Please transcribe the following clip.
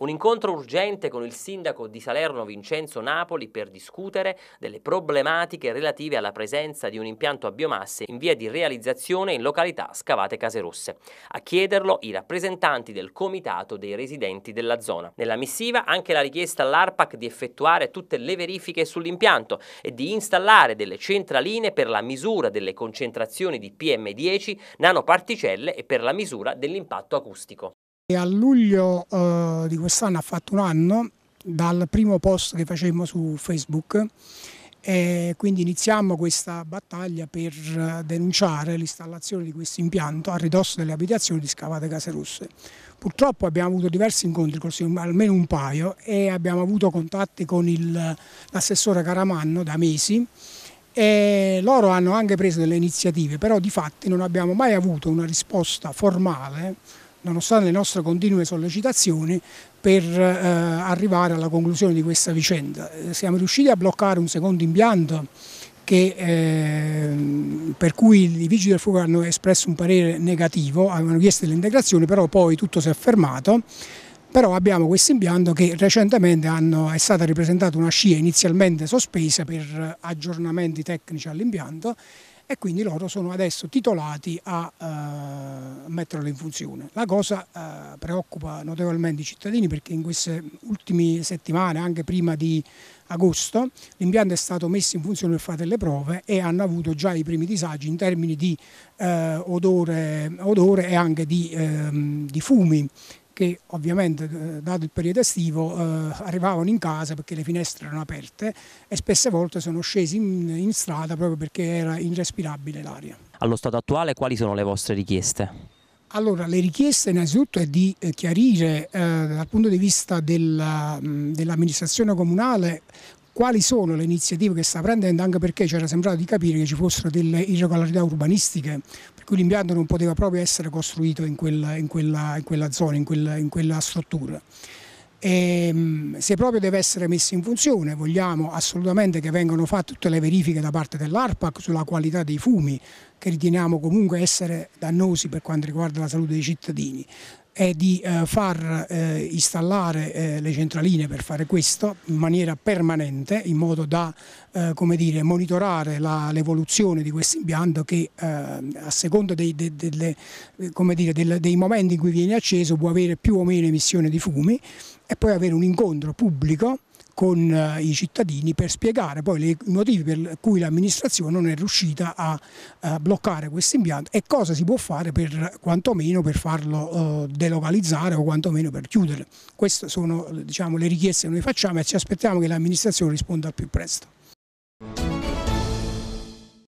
Un incontro urgente con il sindaco di Salerno Vincenzo Napoli per discutere delle problematiche relative alla presenza di un impianto a biomasse in via di realizzazione in località Scavate Caserosse. A chiederlo i rappresentanti del Comitato dei residenti della zona. Nella missiva anche la richiesta all'ARPAC di effettuare tutte le verifiche sull'impianto e di installare delle centraline per la misura delle concentrazioni di PM10, nanoparticelle e per la misura dell'impatto acustico a luglio eh, di quest'anno ha fatto un anno dal primo post che facemmo su Facebook e quindi iniziamo questa battaglia per eh, denunciare l'installazione di questo impianto a ridosso delle abitazioni di Scavate Case russe. Purtroppo abbiamo avuto diversi incontri, almeno un paio, e abbiamo avuto contatti con l'assessore Caramanno da mesi e loro hanno anche preso delle iniziative, però di fatti non abbiamo mai avuto una risposta formale nonostante le nostre continue sollecitazioni, per eh, arrivare alla conclusione di questa vicenda. Eh, siamo riusciti a bloccare un secondo impianto che, eh, per cui i vigili del fuoco hanno espresso un parere negativo, avevano chiesto l'integrazione, però poi tutto si è fermato. Però abbiamo questo impianto che recentemente hanno, è stata ripresentata una scia inizialmente sospesa per eh, aggiornamenti tecnici all'impianto e quindi loro sono adesso titolati a eh, metterlo in funzione. La cosa eh, preoccupa notevolmente i cittadini perché in queste ultime settimane, anche prima di agosto, l'impianto è stato messo in funzione per fare delle prove e hanno avuto già i primi disagi in termini di eh, odore, odore, e anche di, ehm, di fumi che ovviamente eh, dato il periodo estivo eh, arrivavano in casa perché le finestre erano aperte e spesse volte sono scesi in, in strada proprio perché era irrespirabile l'aria. Allo stato attuale quali sono le vostre richieste? Allora, le richieste innanzitutto è di chiarire eh, dal punto di vista mm, dell'amministrazione comunale quali sono le iniziative che sta prendendo, anche perché ci era sembrato di capire che ci fossero delle irregolarità urbanistiche, per cui l'impianto non poteva proprio essere costruito in quella, in quella, in quella zona, in quella, in quella struttura. E, ehm, se proprio deve essere messo in funzione vogliamo assolutamente che vengano fatte tutte le verifiche da parte dell'ARPAC sulla qualità dei fumi che riteniamo comunque essere dannosi per quanto riguarda la salute dei cittadini è di eh, far eh, installare eh, le centraline per fare questo in maniera permanente in modo da eh, dire, monitorare l'evoluzione di questo impianto che eh, a seconda dei, de, delle, dire, del, dei momenti in cui viene acceso può avere più o meno emissione di fumi e poi avere un incontro pubblico con eh, i cittadini per spiegare poi i motivi per cui l'amministrazione non è riuscita a, a bloccare questo impianto e cosa si può fare per quantomeno per farlo eh, delocalizzare o quantomeno per chiudere. Queste sono diciamo, le richieste che noi facciamo e ci aspettiamo che l'amministrazione risponda al più presto.